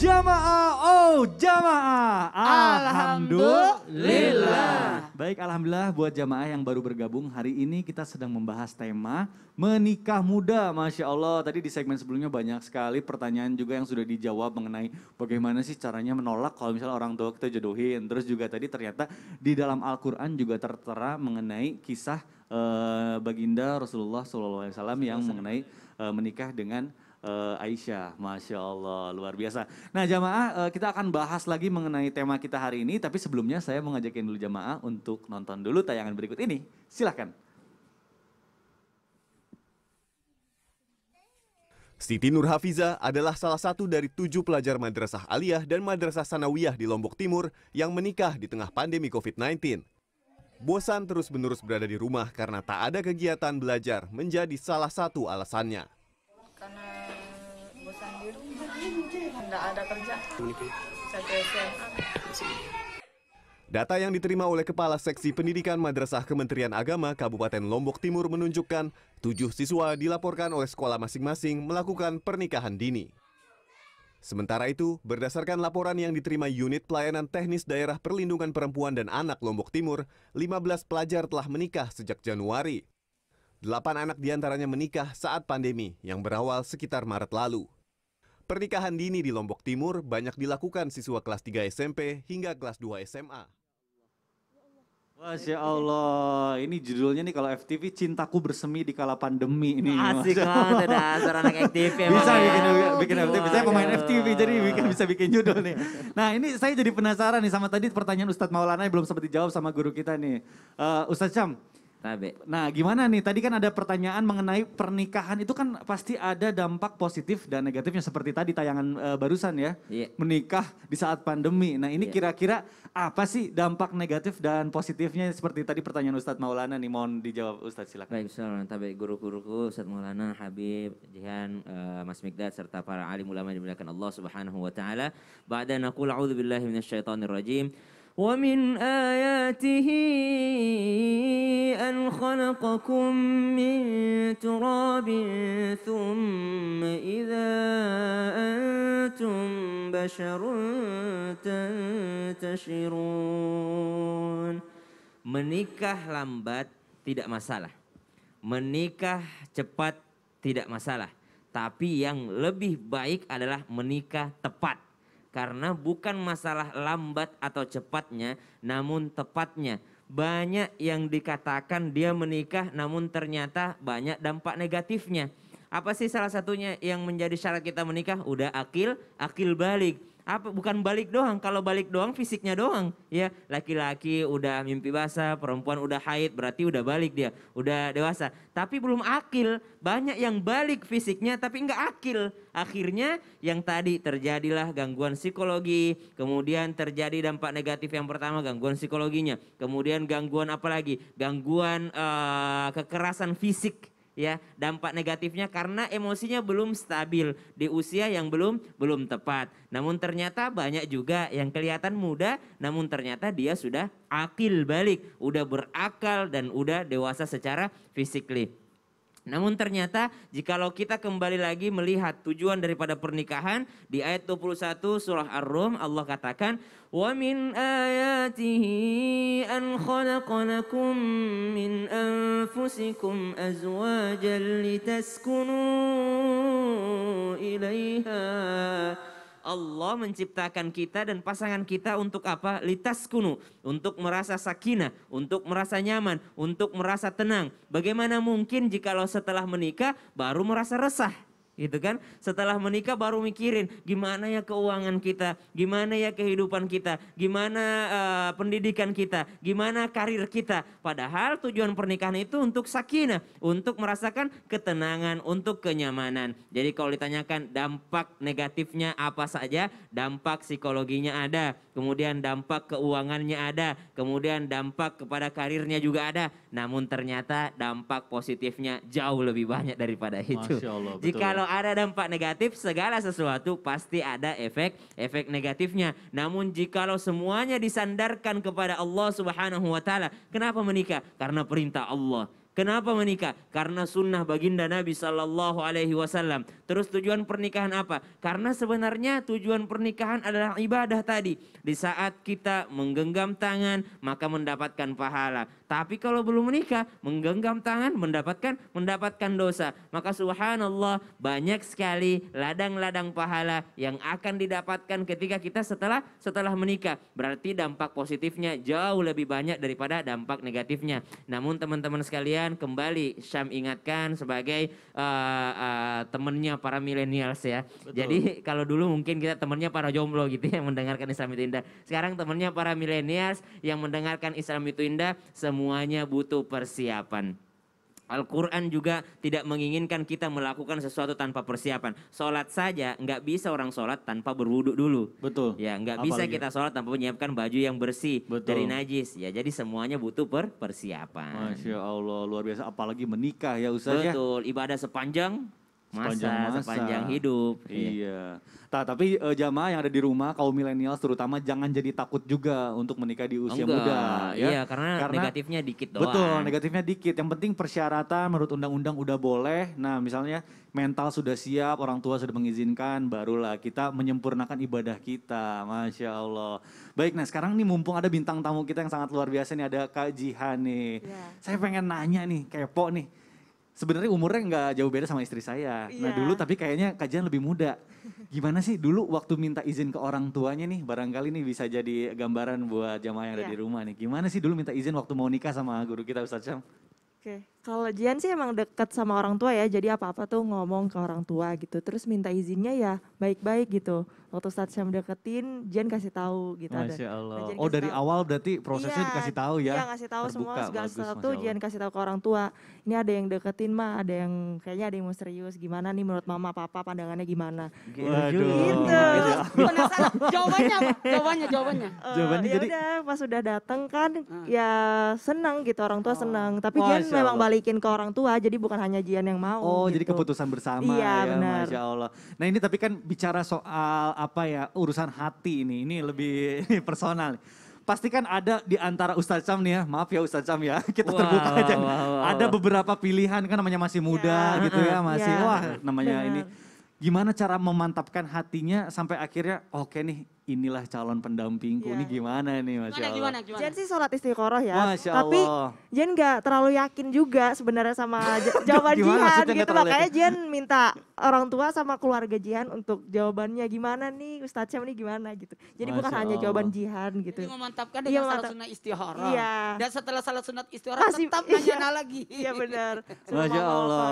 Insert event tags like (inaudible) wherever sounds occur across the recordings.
Jamaah, oh jamaah. Alhamdulillah. Baik, alhamdulillah buat jamaah yang baru bergabung. Hari ini kita sedang membahas tema menikah muda. Masya Allah, tadi di segmen sebelumnya banyak sekali pertanyaan juga yang sudah dijawab mengenai bagaimana sih caranya menolak kalau misalnya orang tua kita jodohin. Terus juga tadi ternyata di dalam Al-Quran juga tertera mengenai kisah uh, baginda Rasulullah SAW yang mengenai uh, menikah dengan uh, Aisyah. Masya Allah, luar biasa. Nah jamaah, uh, kita akan bahas lagi mengenai tema kita hari ini. Tapi sebelumnya saya mau ngajakin dulu jamaah untuk nonton dulu tayangan berikut ini. Silahkan. Siti Nurhafiza adalah salah satu dari tujuh pelajar Madrasah Aliyah dan Madrasah Sanawiyah di Lombok Timur yang menikah di tengah pandemi COVID-19. Bosan terus-menerus berada di rumah karena tak ada kegiatan belajar menjadi salah satu alasannya. Karena tidak ada kerja. Data yang diterima oleh Kepala Seksi Pendidikan Madrasah Kementerian Agama Kabupaten Lombok Timur menunjukkan tujuh siswa dilaporkan oleh sekolah masing-masing melakukan pernikahan dini. Sementara itu, berdasarkan laporan yang diterima Unit Pelayanan Teknis Daerah Perlindungan Perempuan dan Anak Lombok Timur, 15 pelajar telah menikah sejak Januari. Delapan anak diantaranya menikah saat pandemi yang berawal sekitar Maret lalu. Pernikahan dini di Lombok Timur banyak dilakukan siswa kelas 3 SMP hingga kelas 2 SMA. Masya Allah, ini judulnya nih kalau FTV Cintaku Bersemi di Kala Pandemi ini. Asik banget, ada seorang anak FTV. bisa ya. bikin, bikin FTV, saya pemain FTV jadi bikin, bisa bikin judul nih. Nah ini saya jadi penasaran nih sama tadi pertanyaan Ustadz Maulana yang belum sempat dijawab sama guru kita nih. Uh, Ustadz Syam, Tabe. Nah, gimana nih? Tadi kan ada pertanyaan mengenai pernikahan itu kan pasti ada dampak positif dan negatifnya seperti tadi tayangan uh, barusan ya. Yeah. Menikah di saat pandemi. Nah, ini iya. kira-kira yeah. apa sih dampak negatif dan positifnya seperti tadi pertanyaan Ustadz Maulana nih, mohon dijawab Ustadz silakan. Baik, Ustaz Tabe, guru-guruku Ustadz Maulana, Habib, Jihan, uh, Mas Mikdad serta para alim ulama yang dimuliakan Allah Subhanahu wa taala. Ba'da naqul billahi minasyaitonirrajim. rajim. ومن آياته أن خلقكم من تراب ثم إذا أنتم بشر تنتشرون Menikah lambat tidak masalah. Menikah cepat tidak masalah. Tapi yang lebih baik adalah menikah tepat karena bukan masalah lambat atau cepatnya, namun tepatnya. Banyak yang dikatakan dia menikah namun ternyata banyak dampak negatifnya. Apa sih salah satunya yang menjadi syarat kita menikah? Udah akil, akil balik apa bukan balik doang kalau balik doang fisiknya doang ya laki-laki udah mimpi basah perempuan udah haid berarti udah balik dia udah dewasa tapi belum akil banyak yang balik fisiknya tapi nggak akil akhirnya yang tadi terjadilah gangguan psikologi kemudian terjadi dampak negatif yang pertama gangguan psikologinya kemudian gangguan apa lagi gangguan uh, kekerasan fisik ya dampak negatifnya karena emosinya belum stabil di usia yang belum belum tepat. Namun ternyata banyak juga yang kelihatan muda namun ternyata dia sudah akil balik, udah berakal dan udah dewasa secara fisikly. Namun ternyata jikalau kita kembali lagi melihat tujuan daripada pernikahan di ayat 21 surah Ar-Rum Allah katakan wa min ayatihi an khalaqanakum min anfusikum azwajan litaskunu ilaiha Allah menciptakan kita dan pasangan kita untuk apa? Litas kunu, untuk merasa sakinah, untuk merasa nyaman, untuk merasa tenang. Bagaimana mungkin jikalau setelah menikah baru merasa resah? gitu kan setelah menikah baru mikirin gimana ya keuangan kita gimana ya kehidupan kita gimana uh, pendidikan kita gimana karir kita padahal tujuan pernikahan itu untuk sakinah untuk merasakan ketenangan untuk kenyamanan jadi kalau ditanyakan dampak negatifnya apa saja dampak psikologinya ada kemudian dampak keuangannya ada kemudian dampak kepada karirnya juga ada namun ternyata dampak positifnya jauh lebih banyak daripada itu Masya Allah, betul. jikalau ada dampak negatif, segala sesuatu pasti ada efek efek negatifnya. Namun jikalau semuanya disandarkan kepada Allah Subhanahu wa taala, kenapa menikah? Karena perintah Allah. Kenapa menikah? Karena sunnah baginda Nabi Shallallahu Alaihi Wasallam. Terus tujuan pernikahan apa? Karena sebenarnya tujuan pernikahan adalah ibadah tadi. Di saat kita menggenggam tangan maka mendapatkan pahala. Tapi kalau belum menikah menggenggam tangan mendapatkan mendapatkan dosa. Maka subhanallah banyak sekali ladang-ladang pahala yang akan didapatkan ketika kita setelah setelah menikah. Berarti dampak positifnya jauh lebih banyak daripada dampak negatifnya. Namun teman-teman sekalian kemudian kembali Syam ingatkan sebagai uh, uh, temennya para milenials ya. Betul. Jadi (laughs) kalau dulu mungkin kita temennya para jomblo gitu ya, yang mendengarkan Islam itu indah. Sekarang temennya para milenials yang mendengarkan Islam itu indah semuanya butuh persiapan. Al-Quran juga tidak menginginkan kita melakukan sesuatu tanpa persiapan. Sholat saja nggak bisa orang sholat tanpa berwuduk dulu. Betul. Ya nggak bisa kita sholat tanpa menyiapkan baju yang bersih Betul. dari najis. Ya jadi semuanya butuh per persiapan. Masya Allah luar biasa. Apalagi menikah ya usahanya. Betul. Ibadah sepanjang masa sepanjang, masa. sepanjang hidup. Iya. Nah, tapi uh, jamaah yang ada di rumah kaum milenial terutama jangan jadi takut juga untuk menikah di usia Enggak. muda ya. Iya, karena, karena negatifnya dikit doang. Betul, negatifnya dikit. Yang penting persyaratan menurut undang-undang udah boleh. Nah, misalnya mental sudah siap, orang tua sudah mengizinkan, barulah kita menyempurnakan ibadah kita. Masya Allah. Baik, nah sekarang nih mumpung ada bintang tamu kita yang sangat luar biasa nih, ada Kak Jihan nih. Yeah. Saya pengen nanya nih, kepo nih sebenarnya umurnya nggak jauh beda sama istri saya. Yeah. Nah iya. dulu tapi kayaknya kajian lebih muda. Gimana sih dulu waktu minta izin ke orang tuanya nih, barangkali nih bisa jadi gambaran buat jamaah yang yeah. ada iya. di rumah nih. Gimana sih dulu minta izin waktu mau nikah sama guru kita Ustaz Syam? Oke, okay. Kalau Jian sih emang deket sama orang tua ya, jadi apa-apa tuh ngomong ke orang tua gitu. Terus minta izinnya ya baik-baik gitu. Waktu saat saya deketin, Jian kasih tahu gitu. Masya Allah. Nah, oh dari tahu. awal berarti prosesnya iya, dikasih tahu ya? Iya kasih tahu Terbuka, semua segala sesuatu Jian kasih tahu ke orang tua. Ini ada yang deketin mah, ada yang kayaknya ada yang mau serius. Gimana nih menurut mama papa pandangannya gimana? Gitu. Waduh. Gitu. Penasaran jawabannya apa? Jawabannya, jawabannya. Uh, jawabannya ya jadi... udah pas udah dateng kan ah. ya senang gitu orang tua oh. Ah. senang. Tapi Jian memang balikin ke orang tua jadi bukan hanya Jian yang mau oh gitu. jadi keputusan bersama iya, ya bener. masya Allah nah ini tapi kan bicara soal apa ya urusan hati ini ini lebih (laughs) ini personal pasti kan ada di antara Ustadz Cam nih ya, maaf ya Ustadz Cam ya, (laughs) kita wow, terbuka aja. Wow, wow, ada beberapa pilihan kan namanya masih muda yeah, gitu ya, masih yeah, wah namanya bener. ini. Gimana cara memantapkan hatinya sampai akhirnya oke okay nih inilah calon pendampingku yeah. ini iya. gimana nih Mas gimana, Allah. Gimana, gimana? Jen sih sholat istiqoroh ya. Masya Tapi Jen gak terlalu yakin juga sebenarnya sama (laughs) jawaban Jihan gitu. Makanya Jen minta orang tua sama keluarga Jihan untuk jawabannya gimana nih Ustaz Syam ini gimana gitu. Jadi Masya bukan Allah. hanya jawaban Jihan gitu. Ini memantapkan iya, dengan iya, salat sunat istiqoroh. Iya. Dan setelah salat sunat istiqoroh tetap (laughs) iya. nanya lagi. Iya benar. (laughs) Masya Allah.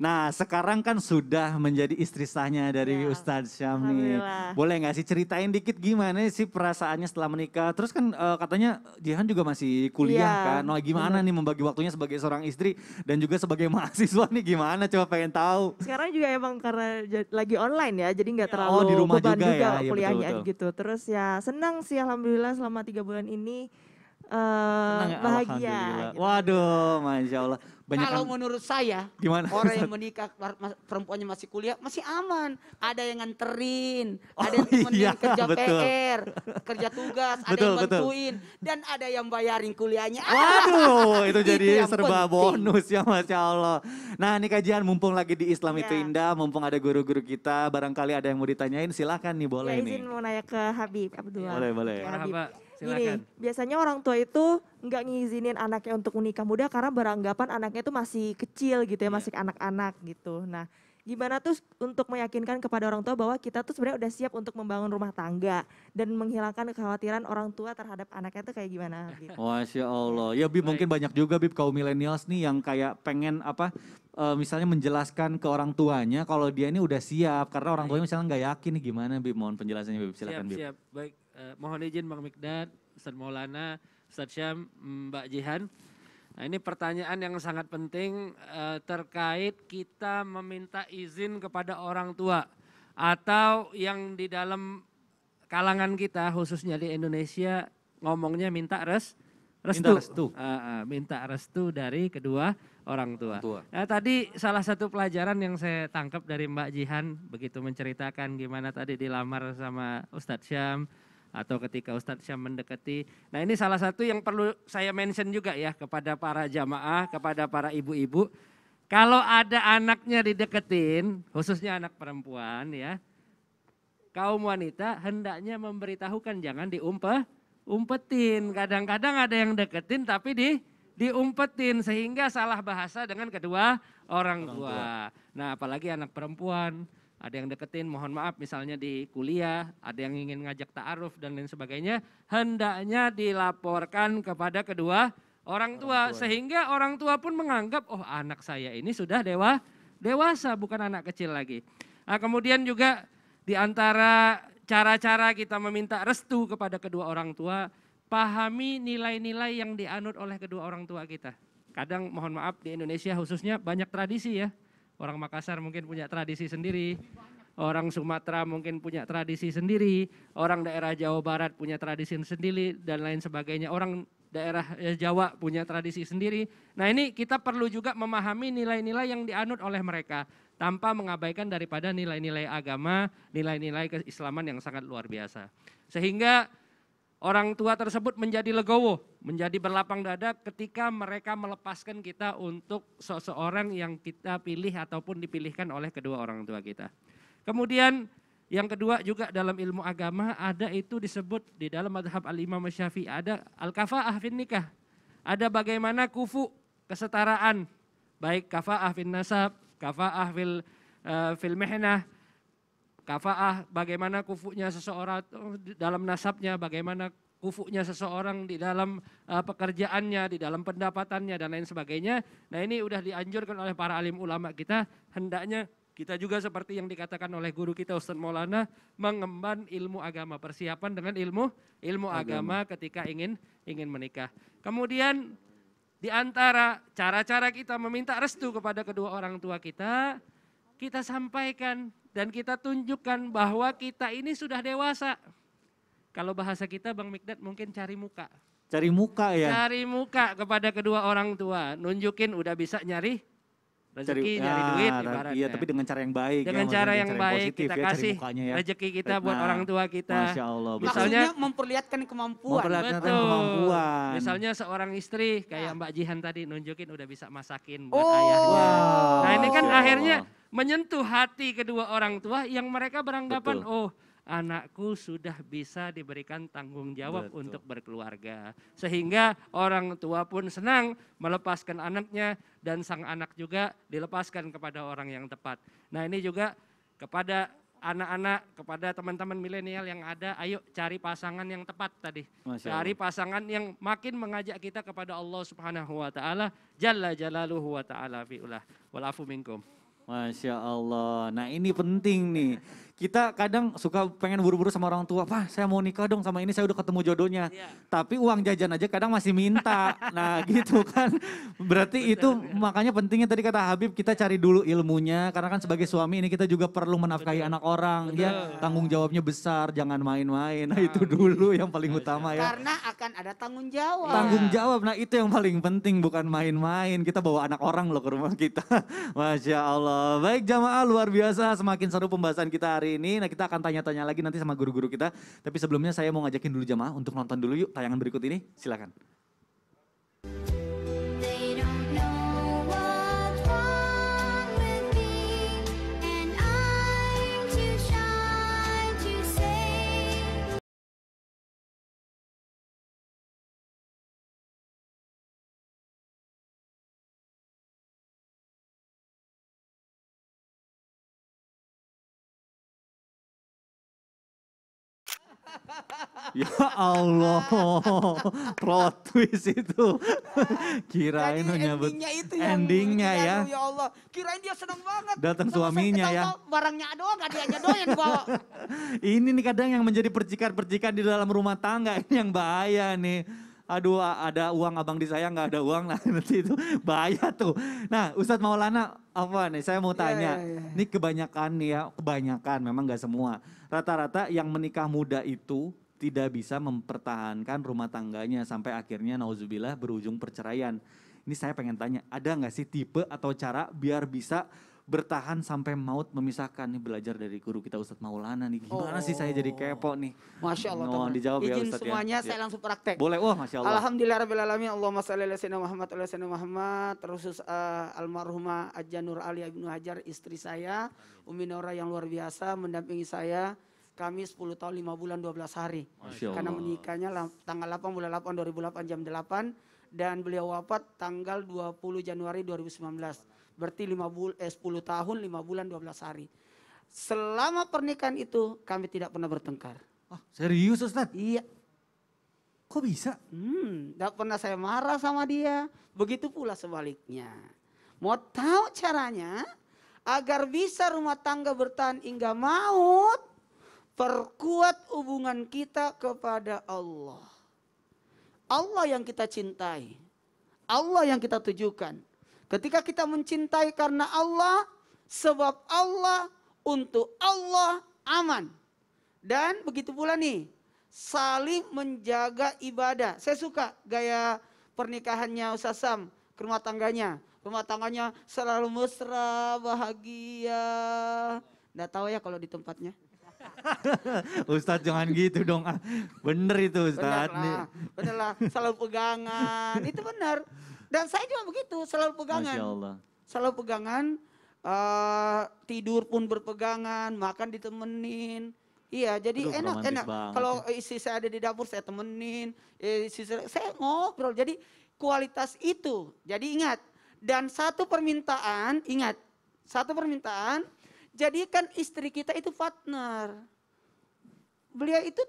Nah sekarang kan sudah menjadi istri sahnya dari ya. Ustadz Syam nih. Boleh gak sih ceritain dikit sedikit gimana sih perasaannya setelah menikah? Terus kan uh, katanya Jihan juga masih kuliah yeah. kan. Nah, gimana bener. nih membagi waktunya sebagai seorang istri dan juga sebagai (laughs) mahasiswa nih gimana? Coba pengen tahu. Sekarang juga emang karena lagi online ya, jadi nggak terlalu oh, di rumah beban juga, juga ya, iya, kuliahnya ya, betul, betul. gitu. Terus ya senang sih alhamdulillah selama tiga bulan ini uh, bahagia. Gitu. Waduh, masya Allah. Banyak Kalau menurut saya, gimana? orang yang menikah perempuannya masih kuliah masih aman. Ada yang nganterin, oh, ada yang temenin iya, kerja betul. PR, kerja tugas, betul, ada yang bantuin, dan ada yang bayarin kuliahnya. (laughs) Waduh, itu jadi itu serba penting. bonus ya masya Allah. Nah ini kajian mumpung lagi di Islam ya. itu iya. indah, mumpung ada guru-guru kita, barangkali ada yang mau ditanyain, silahkan nih boleh ya, izin nih. izin mau nanya ke Habib Abdullah. Boleh boleh. Ya, Habib. Habib. Silakan. Gini, biasanya orang tua itu nggak ngizinin anaknya untuk menikah muda karena beranggapan anaknya itu masih kecil gitu ya, yeah. masih anak-anak gitu. Nah, gimana tuh untuk meyakinkan kepada orang tua bahwa kita tuh sebenarnya udah siap untuk membangun rumah tangga dan menghilangkan kekhawatiran orang tua terhadap anaknya tuh kayak gimana gitu. (laughs) Masya Allah. Ya Bib mungkin banyak juga Bib kaum milenials nih yang kayak pengen apa E, misalnya menjelaskan ke orang tuanya kalau dia ini udah siap karena orang tuanya misalnya nggak yakin nih gimana Bib mohon penjelasannya Bib silakan siap, Siap. Baik eh, mohon izin Bang Mikdad, Ustaz Maulana, Ustaz Syam, Mbak Jihan. Nah ini pertanyaan yang sangat penting eh, terkait kita meminta izin kepada orang tua atau yang di dalam kalangan kita khususnya di Indonesia ngomongnya minta res restu. Minta restu. Uh, uh, minta restu dari kedua orang tua. tua. Nah, tadi salah satu pelajaran yang saya tangkap dari Mbak Jihan begitu menceritakan gimana tadi dilamar sama Ustadz Syam atau ketika Ustadz Syam mendekati. Nah ini salah satu yang perlu saya mention juga ya kepada para jamaah, kepada para ibu-ibu. Kalau ada anaknya dideketin, khususnya anak perempuan ya, kaum wanita hendaknya memberitahukan jangan diumpet umpetin. Kadang-kadang ada yang deketin tapi di diumpetin sehingga salah bahasa dengan kedua Orang tua. Nah, apalagi anak perempuan ada yang deketin, mohon maaf misalnya di kuliah, ada yang ingin ngajak ta'aruf dan lain sebagainya, hendaknya dilaporkan kepada kedua orang tua, orang tua. sehingga orang tua pun menganggap, oh anak saya ini sudah dewa, dewasa bukan anak kecil lagi. Nah, kemudian juga di antara cara-cara kita meminta restu kepada kedua orang tua, pahami nilai-nilai yang dianut oleh kedua orang tua kita. Kadang mohon maaf di Indonesia khususnya banyak tradisi ya, Orang Makassar mungkin punya tradisi sendiri. Orang Sumatera mungkin punya tradisi sendiri, orang daerah Jawa Barat punya tradisi sendiri dan lain sebagainya. Orang daerah eh, Jawa punya tradisi sendiri. Nah, ini kita perlu juga memahami nilai-nilai yang dianut oleh mereka tanpa mengabaikan daripada nilai-nilai agama, nilai-nilai keislaman yang sangat luar biasa. Sehingga Orang tua tersebut menjadi legowo, menjadi berlapang dada ketika mereka melepaskan kita untuk seseorang yang kita pilih ataupun dipilihkan oleh kedua orang tua kita. Kemudian yang kedua juga dalam ilmu agama ada itu disebut di dalam madhab al-imam syafi'i ada al-kafa'ah fin nikah. Ada bagaimana kufu, kesetaraan, baik kafa'ah fin nasab, kafa'ah fil, uh, fil mihnah, kafaah, bagaimana kufunya seseorang eh, dalam nasabnya, bagaimana kufunya seseorang di dalam uh, pekerjaannya, di dalam pendapatannya dan lain sebagainya. Nah ini sudah dianjurkan oleh para alim ulama kita, hendaknya kita juga seperti yang dikatakan oleh guru kita Ustaz Maulana mengemban ilmu agama, persiapan dengan ilmu ilmu agama, agama ketika ingin ingin menikah. Kemudian di antara cara-cara kita meminta restu kepada kedua orang tua kita, kita sampaikan dan kita tunjukkan bahwa kita ini sudah dewasa. Kalau bahasa kita Bang Mikdad mungkin cari muka. Cari muka ya? Cari muka kepada kedua orang tua. Nunjukin udah bisa nyari rezeki cari, nyari ya, duit ibaratnya. Iya, tapi dengan cara yang baik. Ya, dengan ya, cara yang, cara baik positif, kita ya, kasih ya. rezeki kita buat nah, orang tua kita. Masya Allah. Betul. Misalnya Maksudnya memperlihatkan kemampuan. Memperlihatkan betul. kemampuan. Misalnya seorang istri kayak iya. Mbak Jihan tadi nunjukin udah bisa masakin buat oh. ayahnya. Wow. Nah ini kan Masya akhirnya menyentuh hati kedua orang tua yang mereka beranggapan betul. oh anakku sudah bisa diberikan tanggung jawab Betul. untuk berkeluarga. Sehingga orang tua pun senang melepaskan anaknya dan sang anak juga dilepaskan kepada orang yang tepat. Nah ini juga kepada anak-anak, kepada teman-teman milenial yang ada, ayo cari pasangan yang tepat tadi. cari pasangan yang makin mengajak kita kepada Allah Subhanahu wa taala jalla jalaluhu wa taala fiulah. Walafu minkum. Masya Allah. Nah ini penting nih kita kadang suka pengen buru-buru sama orang tua, "Pak, saya mau nikah dong sama ini, saya udah ketemu jodohnya." Yeah. Tapi uang jajan aja kadang masih minta. (laughs) nah, gitu kan. Berarti Betul, itu ya. makanya pentingnya tadi kata Habib kita cari dulu ilmunya karena kan sebagai suami ini kita juga perlu menafkahi Betul. anak orang. Ya. Betul. Ya, tanggung jawabnya besar, jangan main-main. Nah, nah itu gitu. dulu yang paling utama ya. Karena akan ada tanggung jawab. Tanggung jawab. Nah, itu yang paling penting bukan main-main. Kita bawa anak orang loh ke rumah kita. (laughs) Masya Allah. Baik jamaah luar biasa semakin seru pembahasan kita hari hari ini. Nah kita akan tanya-tanya lagi nanti sama guru-guru kita. Tapi sebelumnya saya mau ngajakin dulu jamaah untuk nonton dulu yuk tayangan berikut ini. Silakan. (laughs) ya Allah, (laughs) plot twist itu. (laughs) Kirain hanya endingnya itu yang endingnya ya. Ya Allah, kirain dia senang banget. Datang suaminya ya. Barangnya doang, gak doang doyan bawa. Ini nih kadang yang menjadi percikan-percikan di dalam rumah tangga ini yang bahaya nih aduh ada uang abang di saya nggak ada uang (laughs) nah nanti itu bahaya tuh. Nah Ustadz Maulana apa nih saya mau iya, tanya, yeah, yeah, yeah. ini kebanyakan ya kebanyakan memang nggak semua rata-rata yang menikah muda itu tidak bisa mempertahankan rumah tangganya sampai akhirnya nauzubillah berujung perceraian. Ini saya pengen tanya, ada nggak sih tipe atau cara biar bisa bertahan sampai maut memisahkan nih belajar dari guru kita Ustadz Maulana nih gimana oh. sih saya jadi oh. kepo nih Masya Allah mohon dijawab Ijin ya Ustadz ya. semuanya ya. saya langsung praktek boleh wah Masya Allah Alhamdulillah Rabbil Alamin Allahumma salli ala sayyidina Muhammad ala sayyidina Muhammad terus uh, almarhumah Aja Nur Ali Ibnu Hajar istri saya Umi Nora yang luar biasa mendampingi saya kami 10 tahun 5 bulan 12 hari. Masya Allah. Karena menikahnya tanggal 8 bulan 8 2008 jam 8 dan beliau wafat tanggal 20 Januari 2019 berarti 5 bul eh, 10 tahun 5 bulan 12 hari. Selama pernikahan itu kami tidak pernah bertengkar. Oh, serius Ustaz? Iya. Kok bisa? Hmm, tidak pernah saya marah sama dia. Begitu pula sebaliknya. Mau tahu caranya agar bisa rumah tangga bertahan hingga maut? Perkuat hubungan kita kepada Allah. Allah yang kita cintai. Allah yang kita tujukan. Ketika kita mencintai karena Allah, sebab Allah, untuk Allah aman. Dan begitu pula nih, saling menjaga ibadah. Saya suka gaya pernikahannya Ustaz Sam rumah tangganya. Rumah tangganya selalu mesra, bahagia. Nggak tahu ya kalau di tempatnya. (laughs) Ustadz jangan gitu dong. Ah, bener itu Ustadz. Bener lah, bener lah. Selalu pegangan. Itu benar. Dan saya juga begitu, selalu pegangan. Selalu pegangan, uh, tidur pun berpegangan, makan ditemenin. Iya, jadi enak enak. Kalau ya. istri saya ada di dapur saya temenin, istri saya, saya ngobrol. Jadi kualitas itu. Jadi ingat. Dan satu permintaan, ingat. Satu permintaan, jadikan istri kita itu partner. Beliau itu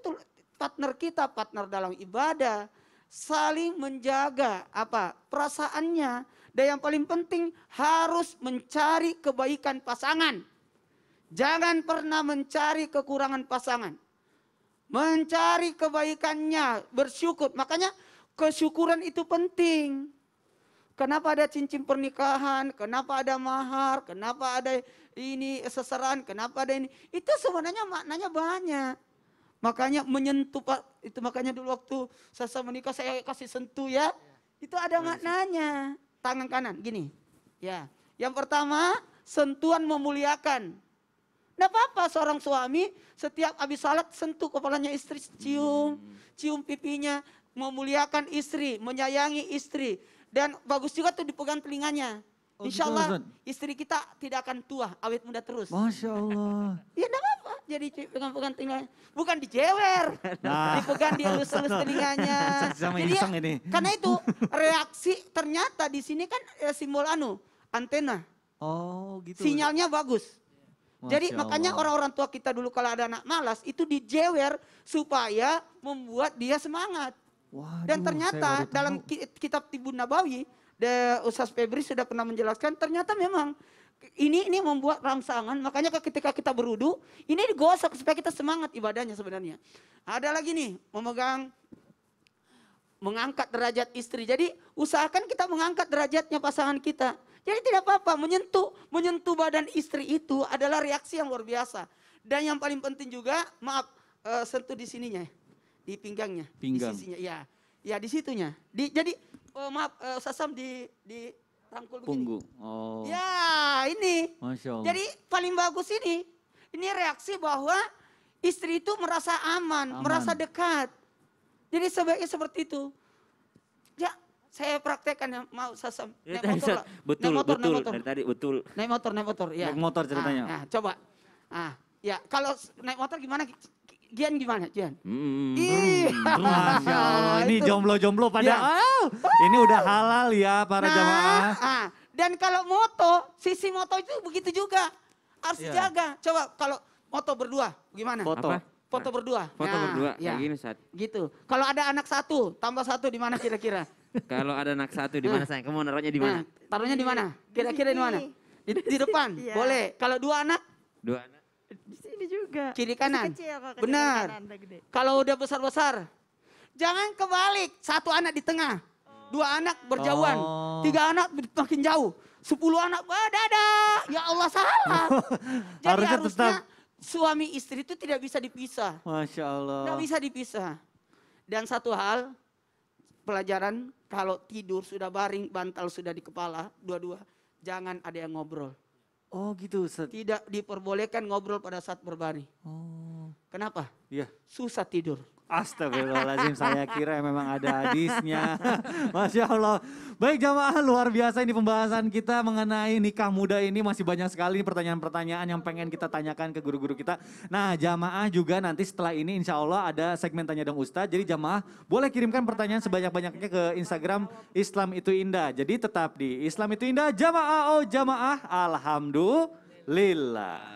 partner kita, partner dalam ibadah, saling menjaga apa perasaannya dan yang paling penting harus mencari kebaikan pasangan. Jangan pernah mencari kekurangan pasangan. Mencari kebaikannya, bersyukur. Makanya kesyukuran itu penting. Kenapa ada cincin pernikahan, kenapa ada mahar, kenapa ada ini sesaran, kenapa ada ini. Itu sebenarnya maknanya banyak. Makanya menyentuh Pak, itu makanya dulu waktu saya menikah saya kasih sentuh ya. Itu ada maknanya. Tangan kanan gini. Ya. Yang pertama, sentuhan memuliakan. Tidak apa-apa seorang suami setiap habis salat sentuh kepalanya istri, cium, cium pipinya, memuliakan istri, menyayangi istri. Dan bagus juga tuh dipegang telinganya. Oh, gitu, Insya Allah istri kita tidak akan tua, awet muda terus. Masya Allah. ya jadi pegang-pegang telinganya. Bukan dijewer, nah. dipegang dielus-elus (laughs) telinganya. Sama jadi iseng ya, ini. Karena itu (laughs) reaksi ternyata di sini kan ya, simbol anu, antena. Oh gitu. Sinyalnya bagus. Masya jadi Allah. makanya orang-orang tua kita dulu kalau ada anak malas itu dijewer supaya membuat dia semangat. Waduh, Dan ternyata dalam kitab Tibun Nabawi, Ustaz Febri sudah pernah menjelaskan ternyata memang ini ini membuat rangsangan. Makanya ketika kita berudu, ini digosok supaya kita semangat ibadahnya sebenarnya. Ada lagi nih, memegang mengangkat derajat istri. Jadi usahakan kita mengangkat derajatnya pasangan kita. Jadi tidak apa-apa menyentuh menyentuh badan istri itu adalah reaksi yang luar biasa. Dan yang paling penting juga, maaf, uh, sentuh di sininya, di pinggangnya, Pinggang. di sisinya, ya, ya di situnya. Di, jadi uh, maaf, uh, sasam di di Rangkul begini. Punggung. Oh. Ya, ini. Masya Allah. Jadi paling bagus ini. Ini reaksi bahwa istri itu merasa aman, aman. merasa dekat. Jadi sebaiknya seperti itu. Ya, saya praktekkan yang mau sasam, Ya, naik motor, betul, naik motor, betul. Naik motor. Dari tadi betul. Naik motor, naik motor. Ya. Naik motor ceritanya. Ah, ya, coba. Ah, ya kalau naik motor gimana Gian gimana Jian? Hmm, Ih. Hmm, hmm. Masya Allah, (laughs) ini jomblo-jomblo pada ya. Oh. ini udah halal ya para nah, jamaah. Ah. Dan kalau moto, sisi moto itu begitu juga. Harus ya. dijaga. Coba kalau moto berdua gimana? Foto. Apa? Foto berdua. Foto nah, berdua, ya. gini saat. Gitu. Kalau ada anak satu, tambah satu di mana kira-kira? (laughs) kalau ada anak satu di nah. mana saya? Kamu naruhnya di mana? Nah, taruhnya di mana? Kira-kira di mana? Di, di (laughs) depan, iya. boleh. Kalau dua anak? Dua anak. Di sini juga. Kiri kanan. Benar. Kalau udah besar-besar, jangan kebalik. Satu anak di tengah, dua anak berjauhan, oh. tiga anak makin jauh, sepuluh anak, berada. Ya Allah salah. (laughs) Jadi harusnya, harusnya tetap... suami istri itu tidak bisa dipisah. Masya Allah. Tidak bisa dipisah. Dan satu hal, pelajaran kalau tidur sudah baring, bantal sudah di kepala, dua-dua, jangan ada yang ngobrol. Oh gitu Ustaz. Tidak diperbolehkan ngobrol pada saat berbaring. Oh. Kenapa? Iya. Susah tidur. Astagfirullahaladzim, saya kira memang ada hadisnya. (laughs) Masya Allah. Baik jamaah, luar biasa ini pembahasan kita mengenai nikah muda ini. Masih banyak sekali pertanyaan-pertanyaan yang pengen kita tanyakan ke guru-guru kita. Nah jamaah juga nanti setelah ini insya Allah ada segmen Tanya Dong Ustadz. Jadi jamaah boleh kirimkan pertanyaan sebanyak-banyaknya ke Instagram Islam Itu Indah. Jadi tetap di Islam Itu Indah, jamaah oh jamaah. Alhamdulillah.